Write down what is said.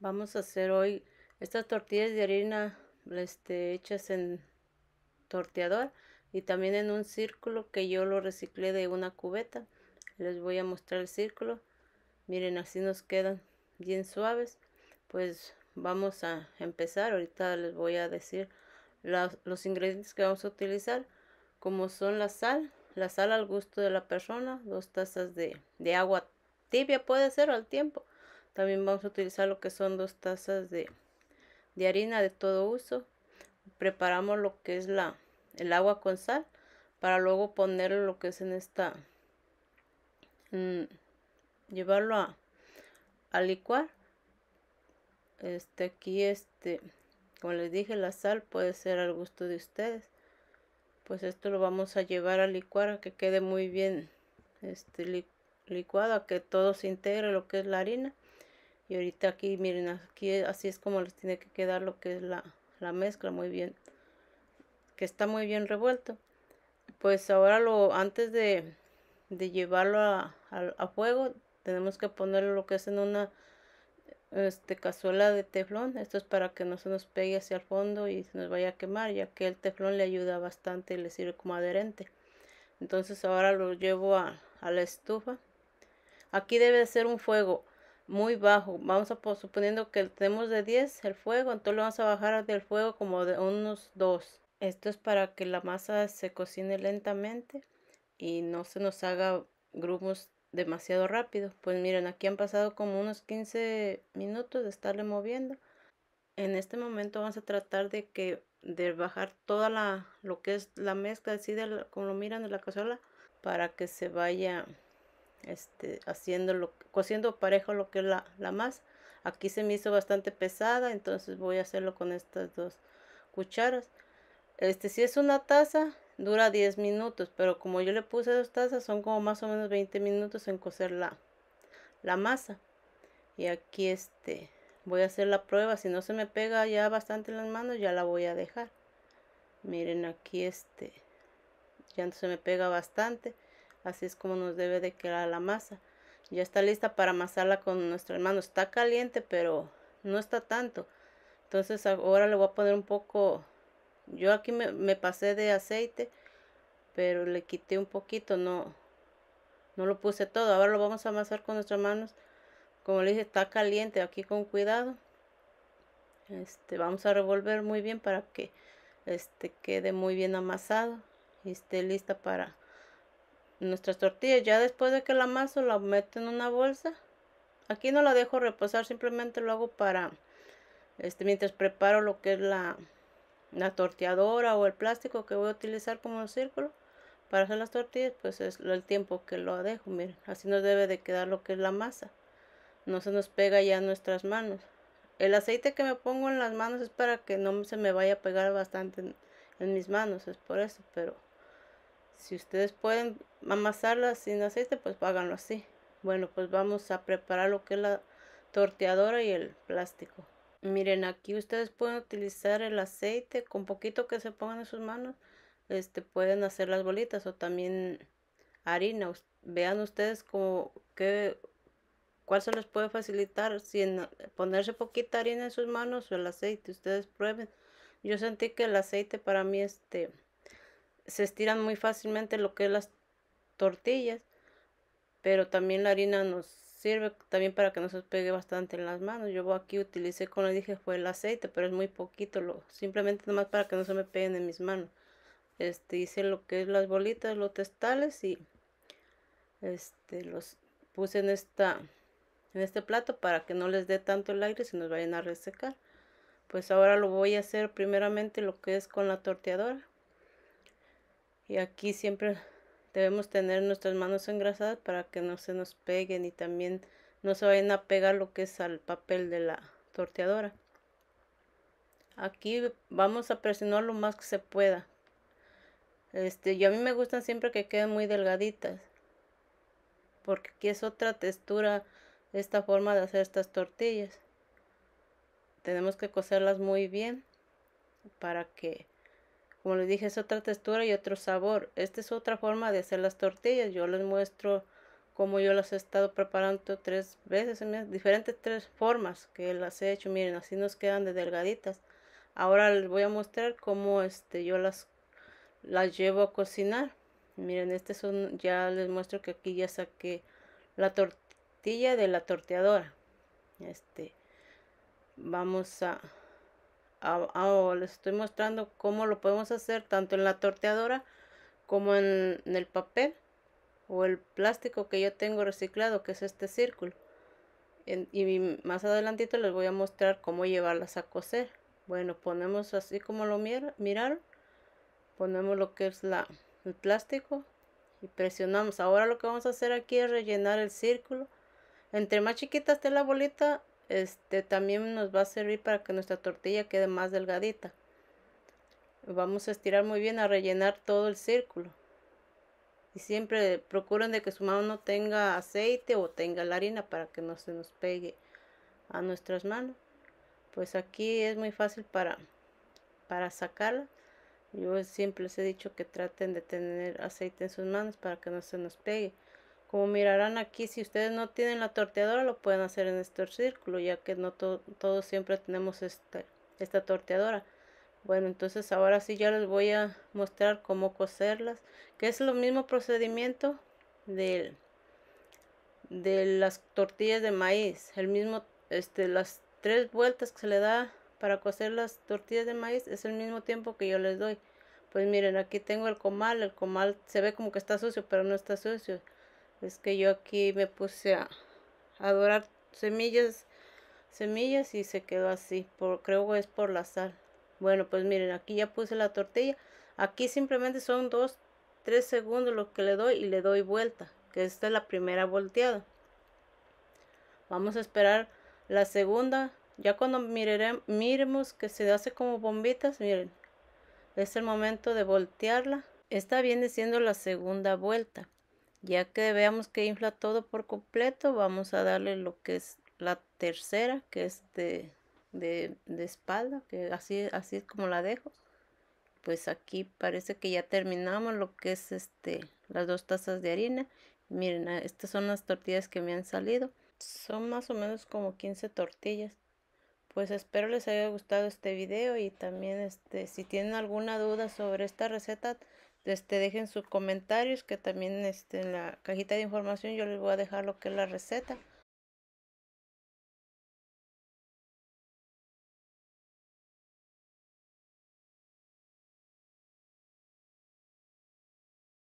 vamos a hacer hoy estas tortillas de harina este, hechas en torteador y también en un círculo que yo lo reciclé de una cubeta les voy a mostrar el círculo miren así nos quedan bien suaves pues vamos a empezar ahorita les voy a decir los, ingredientes que vamos a utilizar como son la sal la sal al gusto de la persona dos tazas de, de agua tibia puede ser al tiempo también vamos a utilizar lo que son dos tazas de, harina de todo uso. Preparamos lo que es la, el agua con sal para luego ponerlo lo que es en esta... Mm, llevarlo a, licuar. Este aquí, este, como les dije, la sal puede ser al gusto de ustedes. Pues esto lo vamos a llevar a licuar a que quede muy bien este, licuado, a que todo se integre lo que es la harina y ahorita aquí miren aquí así es como les tiene que quedar lo que es la, mezcla muy bien que está muy bien revuelto pues ahora lo antes de, llevarlo a, fuego tenemos que ponerlo lo que es en una este cazuela de teflón esto es para que no se nos pegue hacia el fondo y se nos vaya a quemar ya que el teflón le ayuda bastante y le sirve como adherente entonces ahora lo llevo a, a la estufa aquí debe ser un fuego muy bajo. Vamos a suponiendo que tenemos de 10 el fuego, entonces lo vamos a bajar del fuego como de unos 2. Esto es para que la masa se cocine lentamente y no se nos haga grumos demasiado rápido. Pues miren, aquí han pasado como unos 15 minutos de estarle moviendo. En este momento vamos a tratar de que de bajar toda la lo que es la mezcla así de como lo miran en la cazuela para que se vaya este, haciendo lo, cosiendo parejo lo que es la, la masa. Aquí se me hizo bastante pesada, entonces voy a hacerlo con estas dos cucharas. Este, si es una taza, dura 10 minutos, pero como yo le puse dos tazas, son como más o menos 20 minutos en coser la, la masa. Y aquí este, voy a hacer la prueba, si no se me pega ya bastante en las manos, ya la voy a dejar. Miren aquí este, ya no se me pega bastante. Así es como nos debe de quedar la masa. Ya está lista para amasarla con nuestro hermano. Está caliente, pero no está tanto. Entonces ahora le voy a poner un poco... Yo aquí me, pasé de aceite, pero le quité un poquito, no, no lo puse todo. Ahora lo vamos a amasar con nuestras manos. Como le dije, está caliente, aquí con cuidado. Este, vamos a revolver muy bien para que este quede muy bien amasado y esté lista para nuestras tortillas. Ya después de que la amaso, la meto en una bolsa. Aquí no la dejo reposar, simplemente lo hago para, este, mientras preparo lo que es la, la torteadora o el plástico que voy a utilizar como círculo para hacer las tortillas, pues es el tiempo que lo dejo, miren, así nos debe de quedar lo que es la masa, no se nos pega ya en nuestras manos. El aceite que me pongo en las manos es para que no se me vaya a pegar bastante en mis manos, es por eso, pero si ustedes pueden amasarla sin aceite, pues háganlo así. Bueno, pues vamos a preparar lo que es la torteadora y el plástico. Miren, aquí ustedes pueden utilizar el aceite con poquito que se pongan en sus manos. Este, pueden hacer las bolitas o también harina. Vean ustedes como cuál se les puede facilitar Si ponerse poquita harina en sus manos o el aceite. Ustedes prueben. Yo sentí que el aceite para mí este se estiran muy fácilmente lo que es las tortillas, pero también la harina nos sirve también para que no se pegue bastante en las manos. Yo aquí utilicé, como les dije, fue el aceite, pero es muy poquito, lo, simplemente nomás para que no se me peguen en mis manos. Este, hice lo que es las bolitas, los testales y este, los puse en esta en este plato para que no les dé tanto el aire se nos vayan a resecar pues ahora lo voy a hacer primeramente lo que es con la torteadora y aquí siempre debemos tener nuestras manos engrasadas para que no se nos peguen y también no se vayan a pegar lo que es al papel de la torteadora. Aquí vamos a presionar lo más que se pueda. Este, yo a mí me gustan siempre que queden muy delgaditas. Porque aquí es otra textura esta forma de hacer estas tortillas. Tenemos que coserlas muy bien para que como les dije, es otra textura y otro sabor. Esta es otra forma de hacer las tortillas. Yo les muestro como yo las he estado preparando tres veces, en diferentes tres formas que las he hecho. Miren, así nos quedan de delgaditas. Ahora les voy a mostrar cómo este, yo las, las llevo a cocinar. Miren, este son, ya les muestro que aquí ya saqué la tortilla de la torteadora. Este, vamos a les estoy mostrando cómo lo podemos hacer tanto en la torteadora como en, el papel o el plástico que yo tengo reciclado que es este círculo y más adelantito les voy a mostrar cómo llevarlas a coser bueno ponemos así como lo miraron ponemos lo que es la, el plástico y presionamos ahora lo que vamos a hacer aquí es rellenar el círculo entre más chiquita esté la bolita este también nos va a servir para que nuestra tortilla quede más delgadita vamos a estirar muy bien a rellenar todo el círculo y siempre procuren de que su mano no tenga aceite o tenga la harina para que no se nos pegue a nuestras manos pues aquí es muy fácil para para sacarla yo siempre les he dicho que traten de tener aceite en sus manos para que no se nos pegue como mirarán aquí, si ustedes no tienen la torteadora, lo pueden hacer en este círculo, ya que no todos siempre tenemos esta, esta torteadora. Bueno, entonces ahora sí ya les voy a mostrar cómo coserlas, que es lo mismo procedimiento de las tortillas de maíz. El mismo, este, las tres vueltas que se le da para coser las tortillas de maíz es el mismo tiempo que yo les doy. Pues miren, aquí tengo el comal, el comal se ve como que está sucio, pero no está sucio. Es que yo aquí me puse a, dorar semillas, semillas y se quedó así. creo que es por la sal. Bueno, pues miren, aquí ya puse la tortilla. Aquí simplemente son dos, tres segundos lo que le doy y le doy vuelta. Que esta es la primera volteada. Vamos a esperar la segunda. Ya cuando miremos que se hace como bombitas, miren. Es el momento de voltearla. Esta viene siendo la segunda vuelta. Ya que veamos que infla todo por completo, vamos a darle lo que es la tercera, que es de, espalda, que así, así es como la dejo. Pues aquí parece que ya terminamos lo que es este, las dos tazas de harina. Miren, ah, estas son las tortillas que me han salido. Son más o menos como 15 tortillas. Pues espero les haya gustado este video y también este, si tienen alguna duda sobre esta receta este, dejen sus comentarios que también este, en la cajita de información yo les voy a dejar lo que es la receta